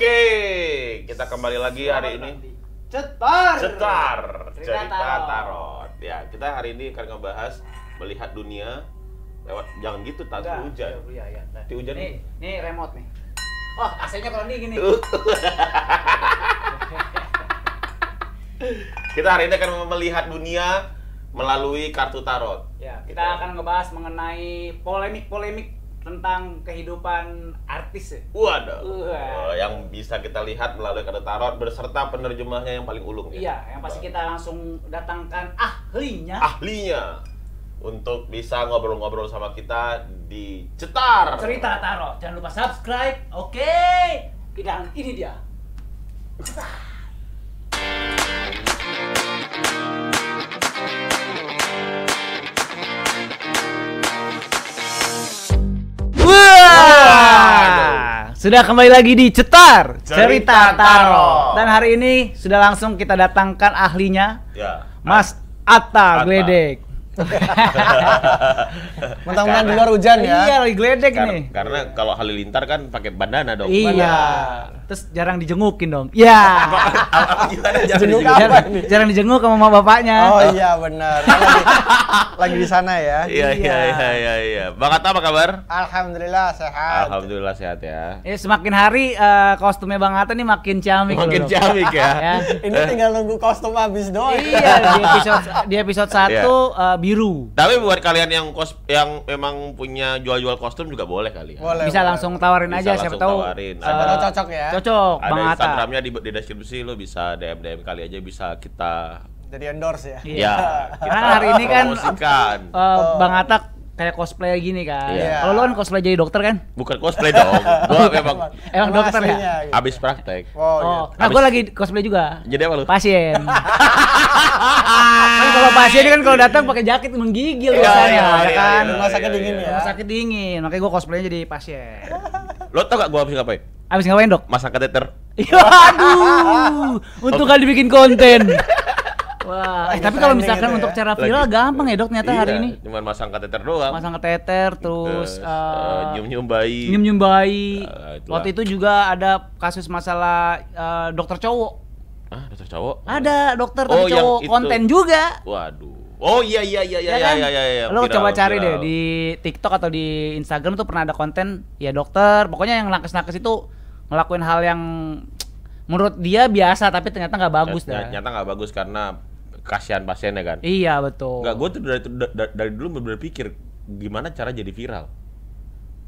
Oke, kita kembali lagi hari ini. Cetar. Cetar. Cerita, tarot. tarot. Ya, kita hari ini akan ngebahas melihat dunia lewat jangan gitu tak Enggak, hujan. Iya, iya, iya. Di hujan. Nih, nih remote nih. Oh, aslinya kalau ini gini. kita hari ini akan melihat dunia melalui kartu tarot. Ya, gitu. kita gitu. akan ngebahas mengenai polemik-polemik tentang kehidupan artis ya? Waduh. Waduh. Oh, yang bisa kita lihat melalui kartu tarot berserta penerjemahnya yang paling ulung. Ya? yang pasti kita langsung datangkan ahlinya. Ahlinya untuk bisa ngobrol-ngobrol sama kita di Cetar. Cerita Tarot. Jangan lupa subscribe. Oke. Okay. Dan ini dia. Cetar. Sudah kembali lagi di Cetar Cerita, Taro Dan hari ini sudah langsung kita datangkan ahlinya. Ya. Mas Atta, Atta. Gledek. Mentang-mentang di luar hujan ya. Iya, lagi gledek kar nih. Karena kalau Halilintar kan pakai bandana dong. Iya. Bandana. Terus jarang dijengukin dong. Iya. jarang jarang, Jarang dijenguk sama mama bapaknya. Oh iya benar. Lagi, lagi di sana ya. Iya iya iya iya iya. Bang Atta apa kabar? Alhamdulillah sehat. Alhamdulillah sehat ya. Eh semakin hari uh, kostumnya Bang Atta nih makin ciamik Makin ciamik ya. ya. Ini tinggal nunggu kostum habis doang. Iya, di episode di episode 1 yeah. uh, biru. Tapi buat kalian yang kos yang memang punya jual-jual kostum juga boleh kali ya. Boleh, Bisa boleh. langsung tawarin aja langsung eh, siapa tahu. Tawarin. Siapa cocok ya. Cocok Ada Bang Instagramnya di, di deskripsi lo bisa DM DM kali aja bisa kita jadi endorse ya. Iya. Karena ya. hari ini kan uh, Bang Atak kayak cosplay gini kan. Yeah. Kalau lu kan cosplay jadi dokter kan? Bukan cosplay dong. gua emang emang dokter ya. Gitu. Abis praktek. Oh, oh. Iya. Nah, Abis... gua lagi cosplay juga. Jadi apa lu? Pasien. kan kalau pasien kan kalau datang pakai jaket menggigil yeah, biasanya yeah, yeah, iya, kan. Iya, Rumah yeah, sakit iya, dingin ya. Rumah sakit dingin. Makanya gua cosplaynya jadi pasien. Lo tau gak gua habis ngapain? Abis ngapain dok? Masak kateter. Aduh, Untuk kali bikin konten. Wah, eh, tapi kalau misalkan gitu ya. untuk ya. cara viral Lagi, gampang ya dok ternyata iya, hari ini. Cuman masang kateter doang. Masang kateter gitu. terus uh, nyium-nyium bayi. Nyium-nyium bayi. Uh, Waktu itu juga ada kasus masalah uh, dokter cowok. Ah, dokter cowok? Ada dokter oh, tapi cowok konten juga. Waduh. Oh iya iya iya iya ya iya kan? iya iya. iya. Lo viral, coba cari deh di TikTok atau di Instagram tuh pernah ada konten ya dokter, pokoknya yang nakes-nakes itu ngelakuin hal yang menurut dia biasa tapi ternyata nggak bagus dah. Ternyata nggak bagus karena kasihan pasiennya kan. Iya betul. Nggak, gue tuh dari, dari, dari dulu berpikir gimana cara jadi viral.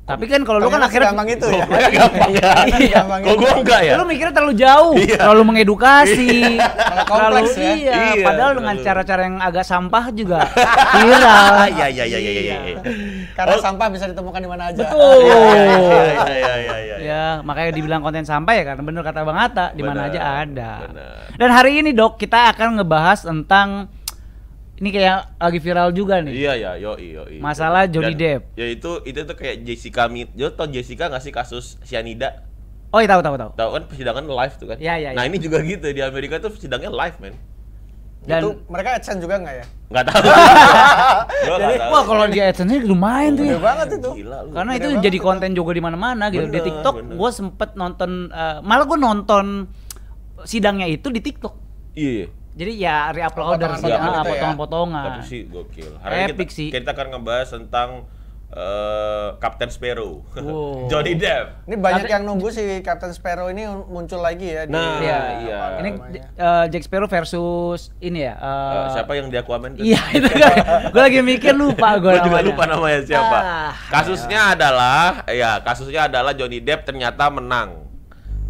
Tapi kan kalau lu kan akhirnya gampang itu ya. gampang ya. Iya. Kalau gua enggak ya. Lu mikirnya terlalu jauh, iya. terlalu mengedukasi. Iya. terlalu ya. Iya, padahal dengan cara-cara yang agak sampah juga viral. Iya iya iya iya iya. Karena oh. sampah bisa ditemukan di mana aja. Betul. Iya iya iya iya. Ya, makanya dibilang konten sampah ya karena bener kata Bang Ata, di mana aja ada. Dan hari ini Dok, kita akan ngebahas tentang ini kayak lagi viral juga nih. Iya ya, yo yo. Masalah Johnny Depp. Ya itu itu tuh kayak Jessica Mit. Jo tau Jessica gak sih kasus sianida? Oh iya tahu tahu tahu. Tahu kan persidangan live tuh kan? Iya iya. iya. Nah ya. ini juga gitu di Amerika tuh persidangnya live man. Dan itu mereka adsense juga nggak ya? Gak tahu. jadi, tahu. wah kalau dia adsense lumayan tuh. ya. ya. banget itu. Gila, lu. Karena itu jadi itu. konten juga di mana-mana gitu. Bener, di TikTok gue sempet nonton, uh, malah gue nonton sidangnya itu di TikTok. Iya. iya. Jadi ya re-uploader sih, ah, ya. potongan-potongan. Tapi sih gokil. Hari Epic kita, sih. Kita akan ngebahas tentang Uh, Captain Sparrow, wow. Johnny Depp. Ini banyak Captain, yang nunggu si Captain Sparrow ini muncul lagi ya. Di nah, iya. iya. Ini uh, Jack Sparrow versus ini ya. Uh, uh, siapa yang dia Aquaman? Iya itu. kan. gue lagi mikir lupa gue. gue juga lupa namanya siapa. Ah, kasusnya ayo. adalah, ya kasusnya adalah Johnny Depp ternyata menang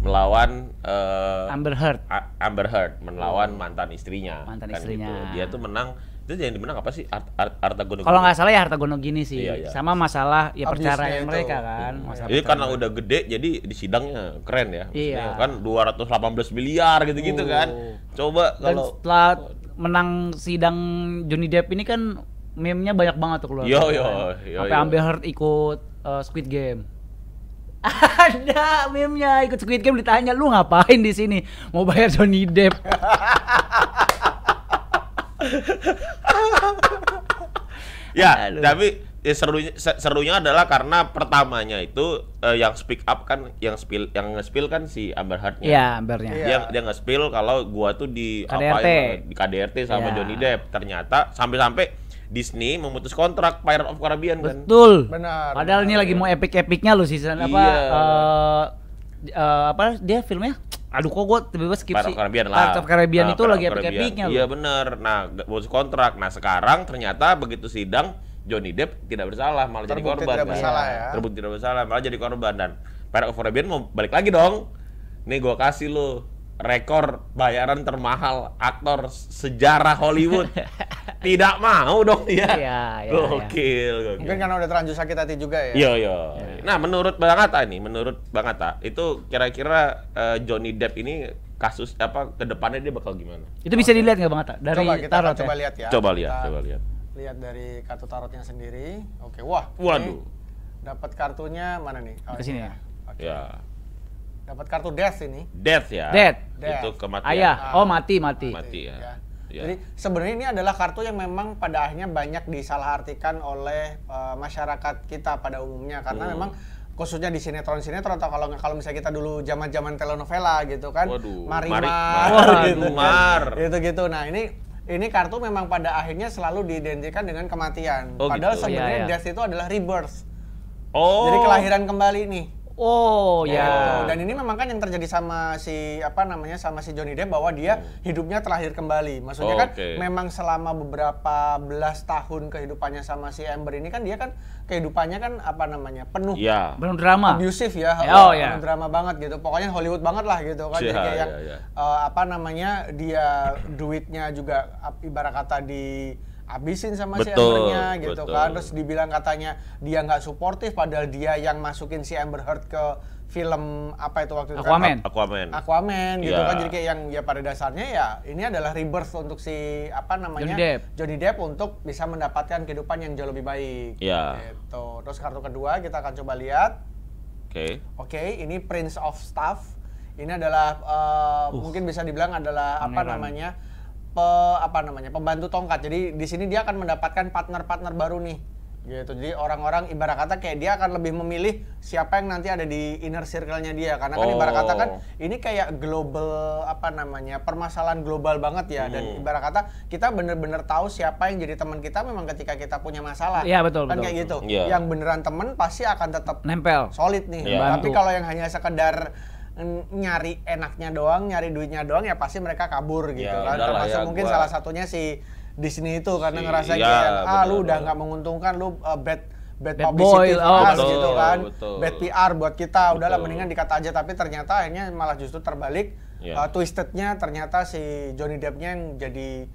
melawan uh, Amber Heard. A Amber Heard melawan oh. mantan istrinya. Mantan kan gitu. istrinya. Gitu. Dia tuh menang itu yang dimenang apa sih Art, Art, Arta Gono kalau nggak salah ya Arta Gono gini sih iya, iya. sama masalah ya perceraian mereka kan iya. masalah jadi karena udah gede jadi di sidangnya keren ya Maksudnya iya. kan 218 miliar gitu-gitu uh. kan coba kalau setelah menang sidang Johnny Depp ini kan meme-nya banyak banget tuh keluar yo yo, yo, yo. sampai Amber Heard ikut uh, Squid Game ada meme-nya ikut Squid Game ditanya lu ngapain di sini? Mau bayar Johnny Depp. ya, Aduh. tapi ya serunya serunya adalah karena pertamanya itu uh, yang speak up kan yang spill yang nge-spill kan si Amber heard ya Iya, Ambernya. Iya. Dia yeah. dia nge-spill kalau gua tuh di KDRT. apa ya, di KDRT sama ya. Johnny Depp. Ternyata sampai-sampai Disney memutus kontrak Pirate of Caribbean kan. Betul. Benar. Padahal benar. ini lagi ya. mau epic-epicnya loh season iya. apa uh, eh, uh, eh, apa dia filmnya? Aduh kok gue tiba-tiba skip Pirate sih. Caribbean lah. Pirate of Caribbean nah, itu lagi epic-epicnya. Iya benar. Nah, putus kontrak. Nah, sekarang ternyata begitu sidang Johnny Depp tidak bersalah malah Terbukti jadi korban. Tidak kan? bersalah ya. Terbukti tidak bersalah malah jadi korban dan Pirate of Caribbean mau balik lagi dong. Nih gue kasih lo rekor bayaran termahal aktor sejarah Hollywood. Tidak mau dong ya. Iya, iya. iya. Gokil, ya. gokil. Mungkin karena udah terlanjur sakit hati juga ya. Iya iya. Ya. Nah, menurut Bang Atta nih, menurut Bang Atta itu kira-kira uh, Johnny Depp ini kasus apa kedepannya dia bakal gimana? Itu bisa dilihat nggak Bang Atta dari coba, kita tarot coba ya? lihat ya. Coba lihat, kita coba lihat. Lihat dari kartu tarotnya sendiri. Oke, wah. Waduh. Dapat kartunya mana nih? Oh, Ke sini ya? ya. Oke. Okay. Ya. Dapat kartu death ini. Death ya. Death. death. Itu kematian. Ayah. Ah. Oh mati mati. Mati, ya. ya. Ya. Jadi sebenarnya ini adalah kartu yang memang pada akhirnya banyak disalahartikan oleh uh, masyarakat kita pada umumnya karena hmm. memang khususnya di sinetron-sinetron atau kalau kalau misalnya kita dulu zaman-zaman telenovela gitu kan Waduh, Marimar Mar. gitu, kan. Mar. gitu gitu. Nah, ini ini kartu memang pada akhirnya selalu diidentikan dengan kematian. Oh, Padahal gitu. sebenarnya ya, ya. death itu adalah rebirth. Oh. Jadi kelahiran kembali nih. Oh, oh ya. Yeah. Dan ini memang kan yang terjadi sama si apa namanya sama si Johnny Depp bahwa dia hmm. hidupnya terlahir kembali. Maksudnya oh, kan okay. memang selama beberapa belas tahun kehidupannya sama si Amber ini kan dia kan kehidupannya kan apa namanya penuh yeah. penuh drama, abusive ya, oh, yeah. Ya. drama banget gitu. Pokoknya Hollywood banget lah gitu kan. Yeah, Jadi ya, kayak yeah, yeah. Uh, apa namanya dia duitnya juga ibarat kata di habisin sama betul, si nya gitu betul. kan terus dibilang katanya dia nggak suportif padahal dia yang masukin si Amber Heard ke film apa itu waktu itu Aquaman kan? Aquaman Aquaman gitu yeah. kan jadi kayak yang ya pada dasarnya ya ini adalah rebirth untuk si apa namanya Johnny Depp, Johnny Depp untuk bisa mendapatkan kehidupan yang jauh lebih baik yeah. gitu terus kartu kedua kita akan coba lihat oke okay. oke okay, ini Prince of Staff ini adalah uh, uh. mungkin bisa dibilang adalah Pangeran. apa namanya pe, apa namanya pembantu tongkat. Jadi di sini dia akan mendapatkan partner-partner baru nih. Gitu. Jadi orang-orang ibarat kata kayak dia akan lebih memilih siapa yang nanti ada di inner circle-nya dia. Karena kan oh. ibarat kata kan oh. ini kayak global apa namanya permasalahan global banget ya. Hmm. Dan ibarat kata kita bener-bener tahu siapa yang jadi teman kita memang ketika kita punya masalah. Iya betul. Kan betul. kayak gitu. Yeah. Yang beneran teman pasti akan tetap nempel, solid nih. Yeah. Tapi kalau yang hanya sekedar nyari enaknya doang, nyari duitnya doang ya pasti mereka kabur gitu ya, kan. Ya, Termasuk ya, mungkin gua... salah satunya si di sini itu karena si, ngerasa ya, ah bener, lu udah nggak menguntungkan lu uh, bad bad, bad publicity boy, oh, betul, gitu kan. Betul. Bad PR buat kita. Betul. Udahlah mendingan dikata aja tapi ternyata akhirnya malah justru terbalik yeah. Ya. uh, twistednya ternyata si Johnny Deppnya yang jadi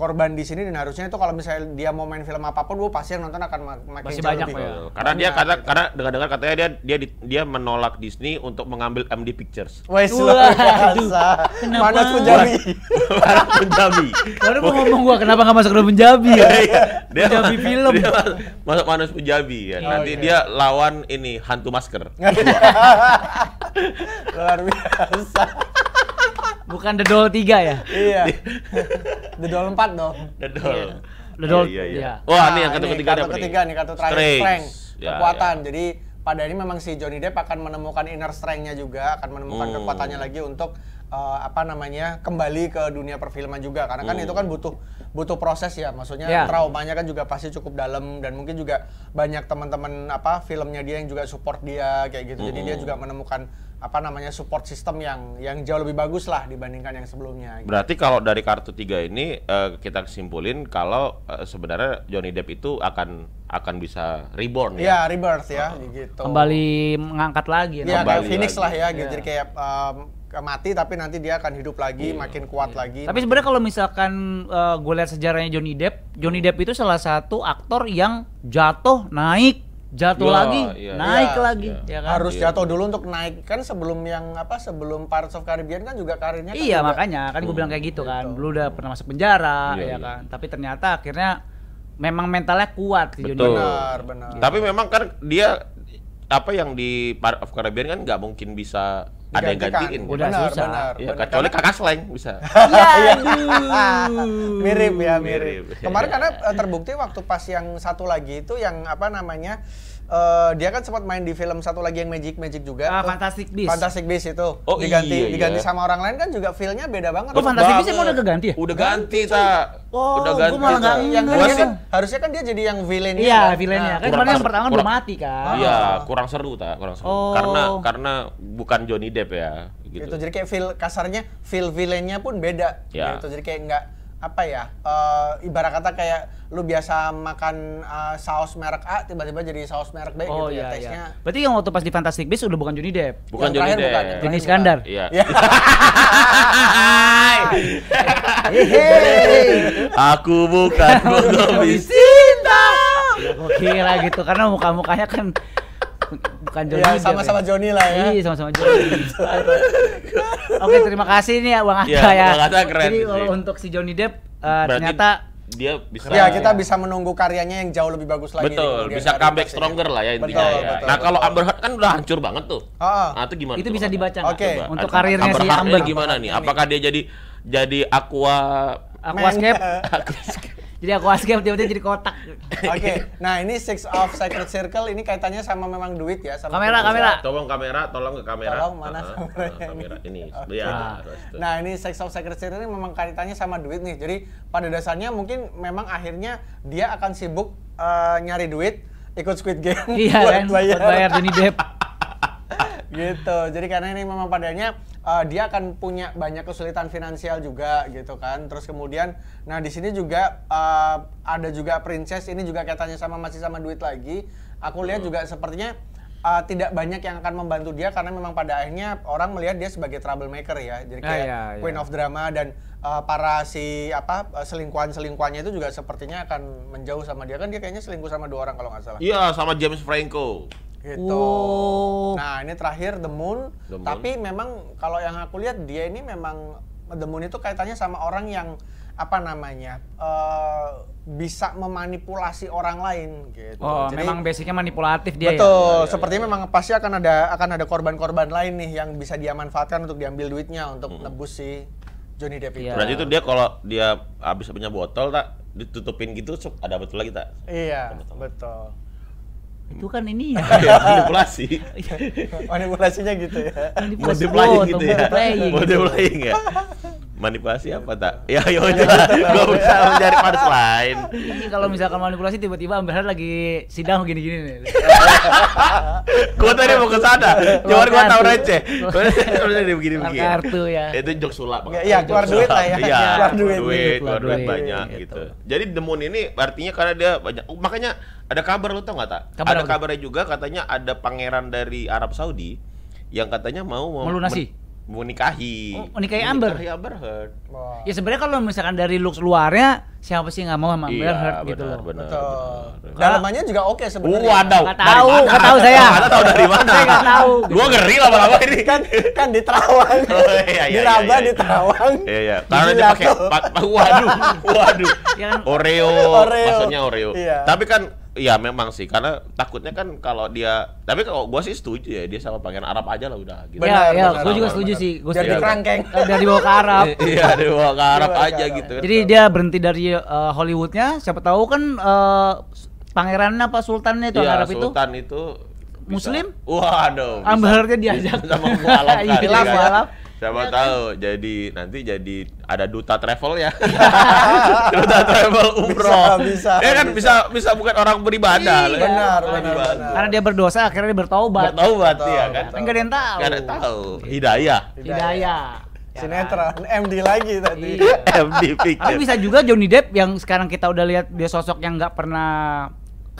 korban di sini dan harusnya itu kalau misalnya dia mau main film apapun gue pasti yang nonton akan mak makin Masih banyak lebih. Ya. Karena banyak, dia iya, kata gitu. karena dengar-dengar katanya dia dia di, dia menolak Disney untuk mengambil MD Pictures. Wah, biasa. Mana Punjabi? Mana Punjabi? Baru mau ngomong gua kenapa nggak masuk ke Punjabi ya? Iya, iya. dia Punjabi film. Dia masuk mana Punjabi ya. Oh, Nanti iya. dia lawan ini hantu masker. Luar biasa. Bukan The Doll 3 ya? Iya. The Doll 4 dong. The Doll. Iya. The Doll. Iya, iya. iya. iya. Wah, oh, nah, ini yang nah, kartu ini, ketiga kartu ketiga nih? Kartu terakhir strength, strength. Ya, ya. kekuatan. Ya. Jadi pada ini memang si Johnny Depp akan menemukan inner strength-nya juga, akan menemukan hmm. kekuatannya lagi untuk uh, apa namanya kembali ke dunia perfilman juga karena kan hmm. itu kan butuh butuh proses ya maksudnya yeah. traumanya kan juga pasti cukup dalam dan mungkin juga banyak teman-teman apa filmnya dia yang juga support dia kayak gitu hmm. jadi dia hmm. juga menemukan apa namanya support system yang yang jauh lebih bagus lah dibandingkan yang sebelumnya. Gitu. Berarti kalau dari kartu tiga ini uh, kita kesimpulin kalau uh, sebenarnya Johnny Depp itu akan akan bisa reborn ya. Iya, rebirth ya, uh, gitu. Kembali mengangkat lagi. Iya, kayak Phoenix lagi. lah ya, gitu. Yeah. Jadi iya. kayak um, mati tapi nanti dia akan hidup lagi, yeah. makin kuat yeah. lagi. Tapi sebenarnya kalau misalkan uh, eh, gue lihat sejarahnya Johnny Depp, Johnny Depp itu salah satu aktor yang jatuh naik jatuh yeah, lagi, yeah. naik yeah. lagi, yeah. Ya kan? harus yeah. jatuh dulu untuk naik kan sebelum yang apa sebelum Pirates of Caribbean kan juga karirnya kan iya juga, makanya kan gue hmm, bilang kayak gitu kan, gitu. lu udah pernah masuk penjara, yeah, ya, yeah. kan, tapi ternyata akhirnya memang mentalnya kuat Betul. Johnny Benar, benar. Tapi memang kan dia apa yang di Pirates of Caribbean kan nggak mungkin bisa ada yang gantiin. Kan? Udah benar, susah. Benar, ya, benar. Kecuali kakak slang bisa. ya, mirip ya mirip. mirip. Iya. Kemarin karena eh, terbukti waktu pas yang satu lagi itu yang apa namanya uh, dia kan sempat main di film satu lagi yang Magic Magic juga. Ah, tuh. Fantastic Beasts. Fantastic Beasts itu. Oh, diganti iya, iya. diganti sama orang lain kan juga feel beda banget. Oh, Fantastic Beasts emang udah keganti ya? Udah ganti, ganti ta. Oh, udah ganti. Gua malah ganti. yang gua Kan, harusnya kan dia jadi yang villain Iya, villainnya. Nah, kan kemarin yang pertama belum mati kan. Ah. Iya, kurang seru ta, kurang seru. Oh. Karena karena bukan Johnny Depp ya gitu. Itu jadi kayak feel kasarnya feel villainnya pun beda. Ya. Gitu. Jadi kayak enggak apa ya uh, ibarat kata kayak lu biasa makan uh, saus merek A tiba-tiba jadi saus merek B oh, gitu ya, iya, ya taste-nya. Iya. Berarti yang waktu pas di Fantastic Beasts udah bukan Johnny Depp. Bukan Johnny Depp. Bukan, Johnny Iskandar. Iya. Ya. Aku bukan pengemis cinta. Gokil kira gitu karena muka-mukanya kan bukan Joni. Ya, sama-sama ya. Joni lah ya. Iya, sama-sama Joni. Oke, terima kasih nih ya Bang Aga iya, ya. Bang Aga keren. Jadi sih. Oh, untuk si Johnny Depp uh, ternyata dia bisa ya, ya kita bisa menunggu karyanya yang jauh lebih bagus lagi betul bisa comeback stronger lah ya intinya betul, ya betul, nah kalau Amber Heard kan udah hancur banget tuh oh, nah itu gimana itu bisa dibaca oke okay. untuk karirnya Amber si Amber gimana nih apakah dia jadi jadi aqua aquascape jadi aku asgap tiba-tiba jadi kotak oke okay. nah ini six of sacred circle ini kaitannya sama memang duit ya sama kamera kamera tolong kamera tolong ke kamera tolong mana uh, uh, kamera ini okay. ya nah. nah ini six of sacred circle ini memang kaitannya sama duit nih jadi pada dasarnya mungkin memang akhirnya dia akan sibuk uh, nyari duit ikut squid game iya, buat kan? bayar buat bayar Johnny Depp gitu jadi karena ini memang padanya uh, dia akan punya banyak kesulitan finansial juga gitu kan. Terus kemudian nah di sini juga uh, ada juga princess ini juga katanya sama masih sama duit lagi. Aku lihat hmm. juga sepertinya uh, tidak banyak yang akan membantu dia karena memang pada akhirnya orang melihat dia sebagai troublemaker ya. Jadi ah, kayak ah, iya, iya. queen of drama dan uh, para si apa selingkuhan-selingkuhannya itu juga sepertinya akan menjauh sama dia kan dia kayaknya selingkuh sama dua orang kalau nggak salah. Iya, sama James Franco gitu. Oh. Nah ini terakhir The Moon, The Moon. tapi memang kalau yang aku lihat dia ini memang The Moon itu kaitannya sama orang yang apa namanya uh, bisa memanipulasi orang lain gitu. Oh, Jadi, memang basicnya manipulatif dia. Ya? Betul. Ya? Oh, iya, iya. Sepertinya iya. memang pasti akan ada akan ada korban-korban lain nih yang bisa dia manfaatkan untuk diambil duitnya untuk hmm. nebus si Johnny Depp itu. Yeah. Berarti itu dia kalau dia habis punya botol tak ditutupin gitu ada betul lagi tak? Iya, betul. betul itu kan ini ya. Iya, manipulasi iya. manipulasinya gitu ya manipulasi oh, gitu ya mode gitu. ya manipulasi apa tak ya yo ya, gak bisa mencari pars lain ini kalau misalkan manipulasi tiba-tiba ambil lagi sidang gini-gini nih gua tadi mau ke sana, cuman gua tahu receh tadi begini-begini kartu ya itu jok sulap iya, iya keluar duit lah ya keluar duit keluar duit banyak gitu. gitu jadi demun ini artinya karena dia banyak makanya ada kabar lu tau gak tak? Kabar ada apa? kabarnya juga katanya ada pangeran dari Arab Saudi yang katanya mau melunasi mau nikahi. Oh, nikahi Amber. Amber Heard. Wah. Ya sebenarnya kalau misalkan dari looks luarnya siapa sih nggak mau sama Amber iya, Heard gitu benar, gitu loh. Benar, Betul. benar. Dalamannya juga oke okay sebenarnya. Waduh. Enggak tahu, enggak tahu saya. Enggak tahu dari mana. Saya enggak tahu. Gua ngeri lama-lama ini. Kan kan di Terawang. Oh, iya, iya, iya, di Raba di Terawang. Iya, iya. Karena dia pakai waduh, waduh. Oreo, Oreo, maksudnya Oreo. Tapi kan Iya memang sih karena takutnya kan kalau dia tapi kalau gua sih setuju ya dia sama pangeran Arab aja lah udah gitu. Iya ya, gua juga setuju sih. Gua jadi kerangkeng. Dari bawa ke Arab. Iya, dari bawa ke Arab iya, aja gitu. Jadi dia berhenti dari uh, Hollywoodnya, siapa tahu kan uh, pangerannya apa sultannya itu ya, Arab itu? Sultan itu bisa. Muslim? Waduh. Ambaharnya diajak sama mualaf Iya Iya, Siapa ya, tahu kan? jadi nanti jadi ada duta travel ya. Iya. duta travel umroh. Bisa, bisa. Ya kan bisa bisa, bisa bukan orang beribadah. Iya. iya. Benar, benar, benar, benar. Karena dia berdosa akhirnya dia bertaubat. Bertaubat iya kan. Enggak ada yang tahu. Enggak ada yang tahu. Hidayah. Hidayah. Hidayah. Ya kan? Sinetron, MD lagi tadi. Iya. MD pikir. Tapi bisa juga Johnny Depp yang sekarang kita udah lihat dia sosok yang nggak pernah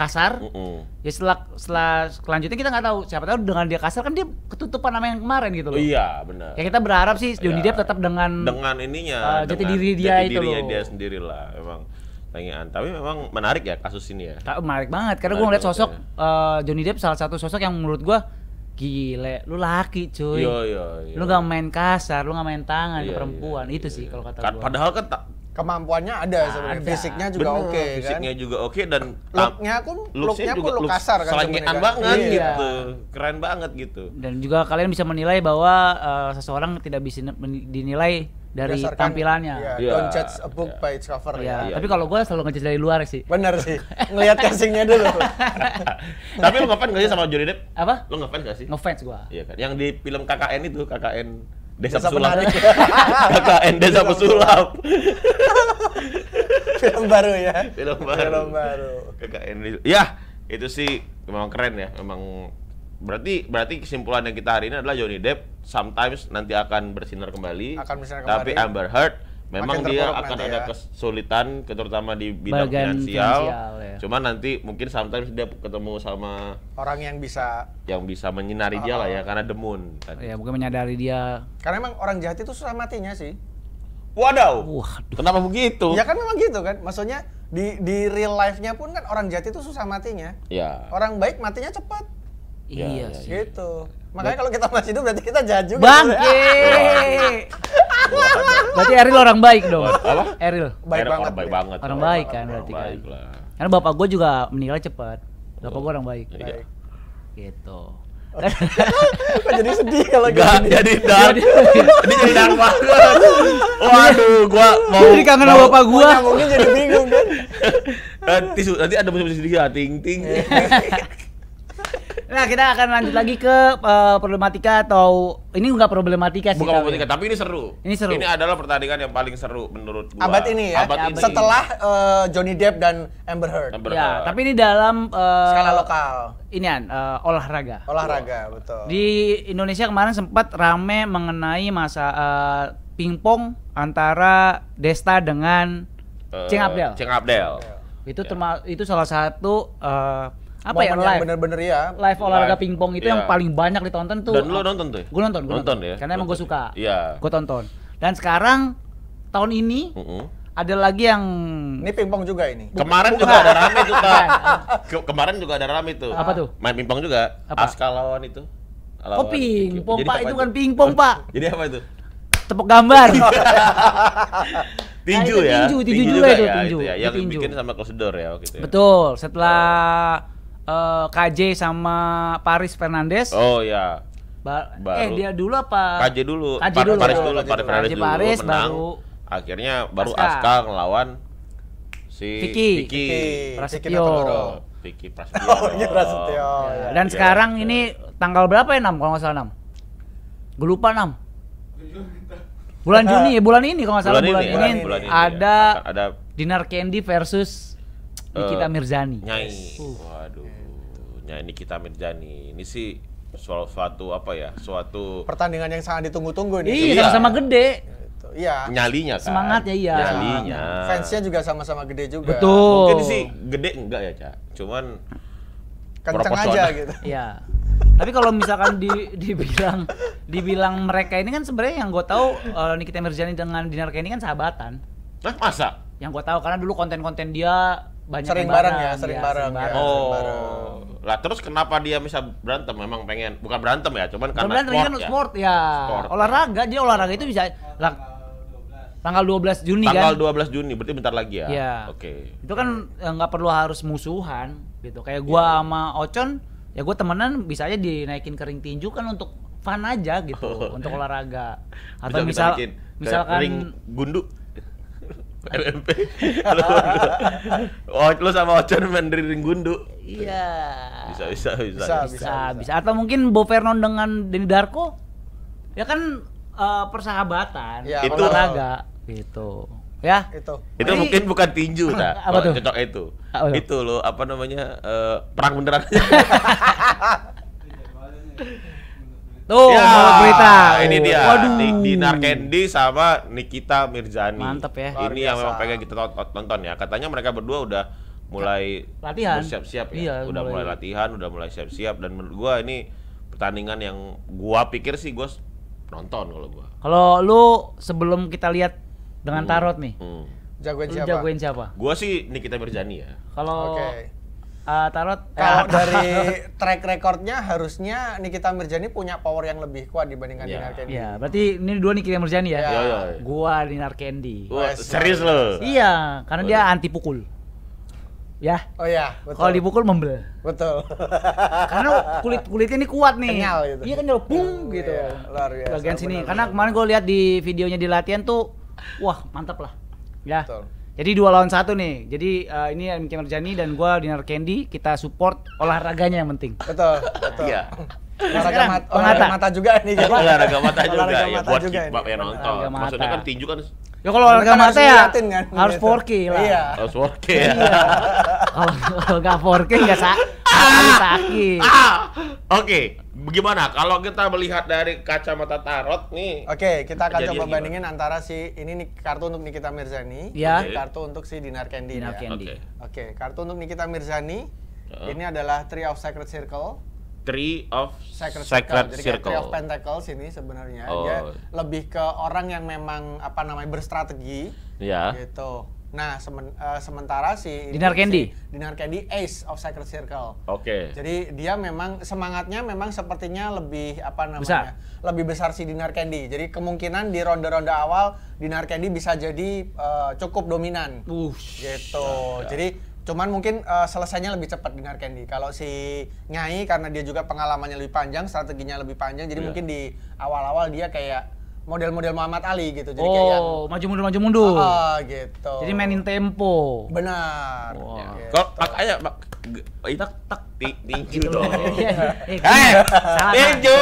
kasar. Uh -uh. Ya setelah setelah selanjutnya kita nggak tahu siapa tahu dengan dia kasar kan dia ketutupan sama yang kemarin gitu loh. Oh iya benar. Ya kita berharap sih Johnny ya, Depp tetap dengan dengan ininya uh, jati diri dia jati itu dirinya loh. dia sendiri sendirilah memang pengen. Tapi memang menarik ya kasus ini ya. Tak, menarik banget karena gue ngeliat sosok ya. uh, Johnny Depp salah satu sosok yang menurut gue gile lu laki cuy yo, yo, yo. lu gak main kasar lu gak main tangan yo, iya, ke iya, perempuan yo, yo, itu iya, sih kalau kata kan, gua. padahal kan kemampuannya ada nah, sebenarnya fisiknya juga oke okay, fisiknya juga oke okay, dan looknya pun looknya pun look kasar kan keren kan? banget iya. gitu keren banget gitu dan juga kalian bisa menilai bahwa uh, seseorang tidak bisa dinilai dari Dasarkan, tampilannya. Yeah, yeah, don't judge a book yeah. by its cover. Yeah. Ya. Yeah. Tapi kalau gue selalu ngejudge dari luar sih. benar sih. Ngelihat casingnya dulu. Tapi lo ngapain gak sih sama Johnny Depp? Apa? lo ngapain gak sih? Ngefans gue. Iya kan. Yang di film KKN itu, KKN Desa, Desa Pesulap. KKN Desa Pesulap. Film baru ya. Film baru. Film baru. KKN. Ya, itu sih memang keren ya. Memang berarti berarti kesimpulan yang kita hari ini adalah Johnny Depp sometimes nanti akan bersinar kembali. Akan bersinar kembali. Tapi Amber Heard Memang dia akan ada ya. kesulitan, terutama di bidang Bagan finansial. finansial ya. Cuma nanti mungkin sometimes dia ketemu sama orang yang bisa yang bisa menyinari uh, dia lah ya, ah. karena demun. Tadi. Ya bukan menyadari dia. Karena emang orang jahat itu susah matinya sih. Wadaw. Waduh. Kenapa begitu? Ya kan memang gitu kan. Maksudnya di di real life-nya pun kan orang jahat itu susah matinya. Iya. Orang baik matinya cepat. Iya, ya, ya sih. Ya. Gitu. Makanya kalau kita masih hidup berarti kita jahat juga. Bangke berarti Eril orang baik dong. Apa? Eril. Baik Eril banget. Orang baik banget. Orang baik kan berarti kan. Karena bapak gue juga menilai cepat. Bapak gue orang baik. baik. Iya. Gitu. kan jadi sedih kalau gak jadi dark Ini jadi dark banget Waduh, gua mau Jadi kangen sama bapak gua Mungkin jadi bingung kan nanti nanti ada musim-musim sedih ya, ting-ting Nah kita akan lanjut lagi ke uh, problematika atau ini enggak problematika sih. Bukan problematika, ya? tapi ini seru. Ini seru. Ini adalah pertandingan yang paling seru menurut gua. Abad ini ya. Abad ya, ini. Setelah uh, Johnny Depp dan Amber Heard. Amber ya, Heard. tapi ini dalam uh, skala lokal. Ini uh, olahraga. Olahraga, wow. betul. Di Indonesia kemarin sempat rame mengenai masa uh, pingpong antara Desta dengan uh, Cing Abdel. Cing Abdel. Itu yeah. Ya. itu salah satu uh, apa ya live bener-bener ya live olahraga pingpong itu yeah. yang paling banyak ditonton tuh dan lu nonton tuh ya? gue nonton gue nonton, nonton ya karena emang gue suka ya? iya gue tonton dan sekarang tahun ini uh-uh. ada lagi yang ini pingpong juga ini kemarin juga ada rame tuh kak kemarin juga ada rame tuh apa tuh main pingpong juga apa? aska lawan itu lawan. oh pingpong pak itu kan pingpong pak jadi apa itu tepuk gambar tinju nah, ya tinju tinju, tinju juga, juga itu ya, tinju itu ya. yang tinju. bikin sama close ya gitu ya. betul setelah oh uh, eh, KJ sama Paris Fernandes. Oh ya. Ba baru. Eh dia dulu apa? KJ dulu. KJ dulu. Paris dulu. dulu. Paris Fernandes dulu. Paris menang. Baru. Akhirnya baru Aska, Aska ngelawan si Vicky. Vicky. Vicky. Prasetyo. Vicky Prasetyo. Oh, iya Prasetyo. Ya. Dan ya, sekarang ya. ini iya. tanggal berapa ya, Nam? Kalau nggak salah, Nam? Gue lupa, Nam. Bulan Juni ya, bulan ini kalau nggak salah bulan, bulan, ini, ini, ada ya. ada Dinar Candy versus Nikita uh, Mirzani. Nyai. Uh. Waduh. Ya ini kita Mirjani, ini sih soal suatu apa ya, suatu pertandingan yang sangat ditunggu-tunggu ini. Iya, iya. sama-sama gede. Gitu. Iya. Nyalinya kan. ya, iya. Nyalinya. Fansnya juga sama-sama gede juga. Betul. Mungkin sih gede enggak ya, Cak. Cuman kenceng aja gitu. Iya. Tapi kalau misalkan di, dibilang dibilang mereka ini kan sebenarnya yang gue tahu uh, Nikita Mirzani dengan Dinar Kenny kan sahabatan. Nah, masa? Yang gue tahu karena dulu konten-konten dia banyak sering bareng, ya, sering iya, ya, bareng. Sering bareng. Ya, oh. Lah terus kenapa dia bisa berantem? Memang pengen bukan berantem ya, cuman karena berantem, sport, kan ya. sport ya. Sport. Olahraga dia olahraga itu bisa lang tanggal 12 Juni tanggal kan. Tanggal 12 Juni berarti bentar lagi ya. Iya. Oke. Okay. Itu kan eh, nggak perlu harus musuhan gitu. Kayak gua ya. sama Ocon ya gua temenan bisa aja dinaikin kering tinju kan untuk fun aja gitu oh. untuk olahraga atau bisa misal misalkan ring gundu MMP, lu, lu sama Ocon main ring gundu iya bisa bisa bisa bisa, bisa, bisa, bisa. atau mungkin Bo Vernon dengan Denny Darko ya kan uh, persahabatan ya, itu olahraga gitu ya itu itu Jadi, mungkin bukan tinju tak apa tuh? cocok itu apa itu, itu lo apa namanya uh, perang beneran Tuh, ya, mau berita. Ini dia. Waduh. Di, Dinar Candy sama Nikita Mirzani. Mantep ya. ini biasa. yang memang pengen kita tonton ya. Katanya mereka berdua udah mulai latihan siap-siap ya. Iya, udah mulai. mulai latihan, udah mulai siap-siap dan menurut gua ini pertandingan yang gua pikir sih gua nonton kalau gua. Kalau lu sebelum kita lihat dengan hmm. tarot hmm. nih. Hmm. Jagoin siapa? Jagoin siapa? Gua sih Nikita Mirzani ya. Kalau okay uh, tarot ya. kalau ya, dari track recordnya harusnya Nikita Mirjani punya power yang lebih kuat dibandingkan yeah. Dinar Candy. Iya, yeah, berarti ini dua Nikita Mirjani ya. Yeah. Yeah, yeah, yeah. Gua Dinar Candy. Wah, serius loh. Iya, karena oh, dia anti pukul. Ya. Oh iya, Kalau dipukul membel. Betul. karena kulit kulitnya ini kuat nih. Kenyal gitu. Iya kan kenyal, pung iya, gitu. Iya, luar biasa. Bagian sini. Benar, karena kemarin gue lihat di videonya di latihan tuh, wah mantap lah. Ya. Betul jadi dua lawan satu nih. Jadi uh, ini Miki Marjani dan gue Dinar Candy kita support olahraganya yang penting. Betul. betul. Iya. olahraga, mat, olahraga mata juga nih. Gitu. Olahraga mata juga olahraga ya mata buat juga kita yang nonton. Maksudnya kan tinju kan Ya kalau olahraga mata ya kan, harus 4K gitu. lah. Iya. Harus 4K. Iya. kalau nggak 4K nggak sakit. Ah! Ah! Oke. Okay. Bagaimana kalau kita melihat dari kacamata tarot nih? Oke, okay, kita akan coba bandingin gimana? antara si ini nih kartu untuk Nikita Mirzani, ya. Okay. kartu untuk si Dinar Candy. Dinar ya. Oke, okay. okay, kartu untuk Nikita Mirzani uh. ini adalah Three of Sacred Circle. Three of Sacred, Sacred Circle. Jadi Circle. Three of Pentacles ini sebenarnya oh. dia lebih ke orang yang memang apa namanya berstrategi. Ya. Gitu Nah, semen, uh, sementara si Dinar Candy, si, Dinar Candy Ace of Sacred Circle. Oke. Okay. Jadi dia memang semangatnya memang sepertinya lebih apa namanya? Besar. Lebih besar si Dinar Candy. Jadi kemungkinan di ronde-ronde awal Dinar Candy bisa jadi uh, cukup dominan. Uh, Gitu. Ya. Jadi cuman mungkin uh, selesainya lebih cepat Dinar Candy. Kalau si Nyai karena dia juga pengalamannya lebih panjang, strateginya lebih panjang, jadi ya. mungkin di awal-awal dia kayak model-model Muhammad Ali gitu. Jadi oh, kayak yang, maju mundur maju mundur. Oh, gitu. Jadi mainin tempo. Benar. Gitu. Kok makanya mak eh, tak tak tinju dong. Iya, iya. Eh, tinju.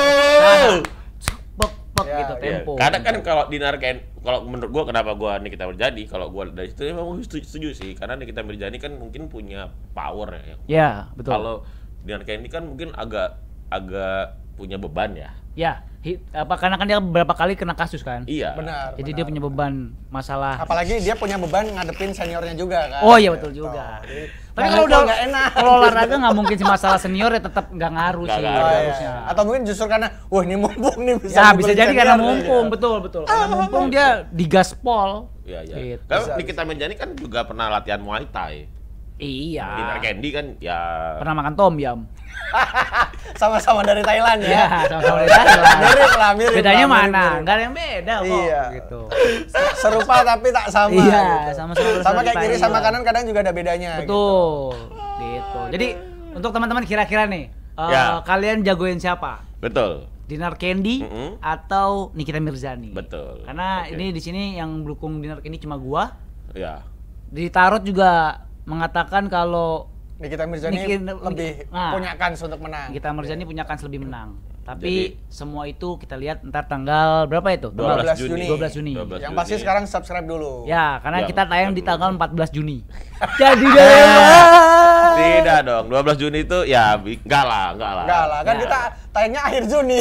Pok pok gitu ya. tempo. kadang Karena kan kalau dinar kan kalau menurut gua kenapa gua kita berjadi kalau gua dari situ ya memang setuju, setuju sih karena kita berjani kan mungkin punya power ya. Iya, betul. Kalau dinar kan ini kan mungkin agak agak punya beban ya. Ya, hi, apa karena kan dia beberapa kali kena kasus kan? Iya. Benar. Jadi benar. dia punya beban masalah. Apalagi dia punya beban ngadepin seniornya juga kan. Oh iya betul juga. Gitu. Tapi kalau udah nggak enak. Kalau olahraga nggak mungkin sih masalah senior ya tetap nggak ngaruh gak sih ngaruh. Oh, iya, iya. harusnya. Iya. Atau mungkin justru karena wah ini mumpung nih bisa. Ya bisa jadi karena mumpung betul iya. betul betul. Karena mumpung dia digaspol. Iya iya. Gitu. Kalau Nikita Menjani kan juga pernah latihan Muay Thai. Iya. Dinner candy kan ya. Pernah makan tom yum. sama-sama dari Thailand ya. Iya, sama-sama dari Thailand. mirip lah, mirip. Bedanya mana? Enggak ada yang beda kok. Iya. Gitu. Serupa tapi tak sama. Iya, gitu. sama sama sama. Sama kayak kiri sama kanan kadang juga ada bedanya. Gitu. Betul. Gitu. gitu. Jadi untuk teman-teman kira-kira nih, uh, ya. kalian jagoin siapa? Betul. Dinar Candy mm -hmm. atau Nikita Mirzani. Betul. Karena okay. ini di sini yang dukung Dinar Candy cuma gua. Ya. Di tarot juga mengatakan kalau Nikita Mirzani Nikita, lebih nah, punya kans untuk menang. kita Mirzani iya. punya kans lebih menang. Tapi Jadi, semua itu kita lihat ntar tanggal berapa itu? 12, 12 Juni. 12 Juni. 12 Yang Juni. pasti sekarang subscribe dulu. Ya, karena ya, kita tayang di tanggal 14 Juni. Jadi Tidak dong. 12 Juni itu ya enggak lah, enggak lah. Enggak lah, kan ya. kita tayangnya akhir Juni.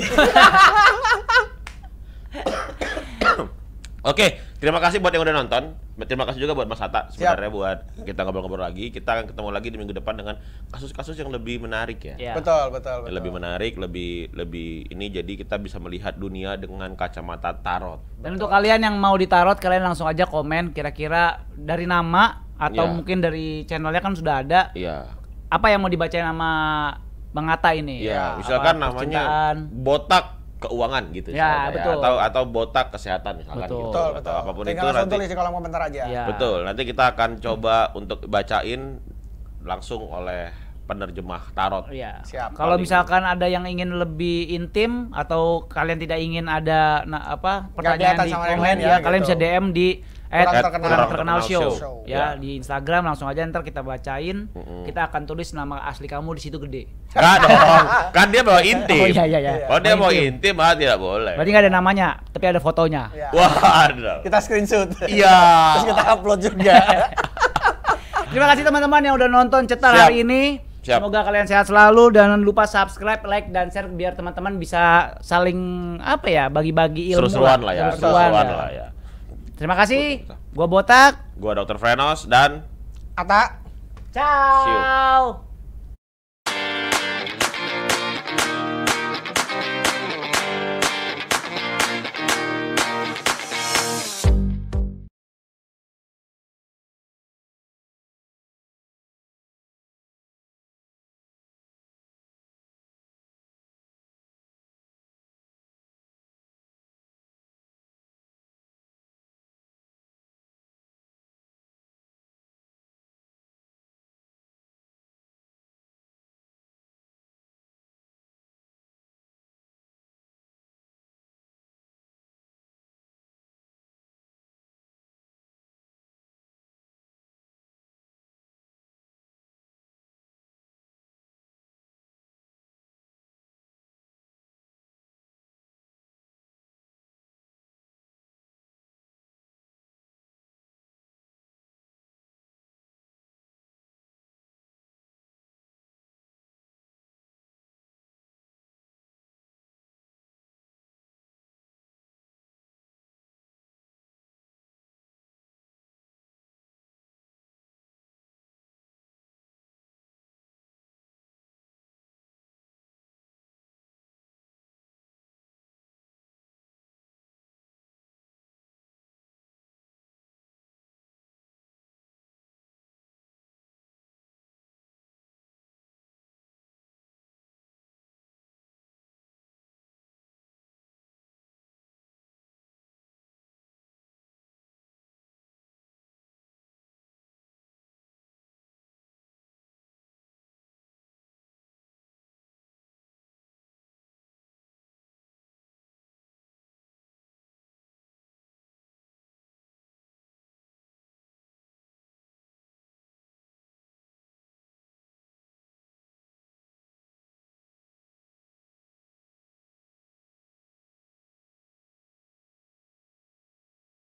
Oke, terima kasih buat yang udah nonton. Terima kasih juga buat Mas Hatta sebenarnya buat kita ngobrol-ngobrol lagi. Kita akan ketemu lagi di minggu depan dengan kasus-kasus yang lebih menarik ya. ya. Betul, betul, betul. Lebih menarik, lebih lebih ini jadi kita bisa melihat dunia dengan kacamata tarot. Dan betul. untuk kalian yang mau ditarot, kalian langsung aja komen kira-kira dari nama atau ya. mungkin dari channelnya kan sudah ada. Iya. Apa yang mau dibacain sama Bang Hatta ini? Iya, ya, misalkan namanya Botak keuangan gitu ya, betul. Ya. atau atau botak kesehatan misalkan betul. gitu betul, atau betul. apapun Tinggal itu nanti tulis di kolom komentar aja ya. betul nanti kita akan coba hmm. untuk bacain langsung oleh penerjemah tarot. ya Siap. Kalau misalkan ada yang ingin lebih intim atau kalian tidak ingin ada nah, apa pertanyaan di komen ya, ya gitu. kalian bisa DM di at, terkenal, terkenal, terkenal show, show. Ya, ya di Instagram langsung aja ntar kita bacain mm-hmm. kita akan tulis nama asli kamu di situ gede kan dong kan dia bawa oh, intim oh, iya, iya, iya. kalau oh, dia mau intim ah tidak boleh berarti nggak ada namanya tapi ada fotonya iya. wah ada. kita screenshot iya terus kita upload juga terima kasih teman-teman yang udah nonton cetar hari ini Siap. Semoga kalian sehat selalu dan jangan lupa subscribe, like dan share biar teman-teman bisa saling apa ya bagi-bagi ilmu. Seru-seruan lah, ya. Seru-seruan lah ya. Terima kasih. Gua Botak. Gua dokter Frenos dan Ata. Ciao.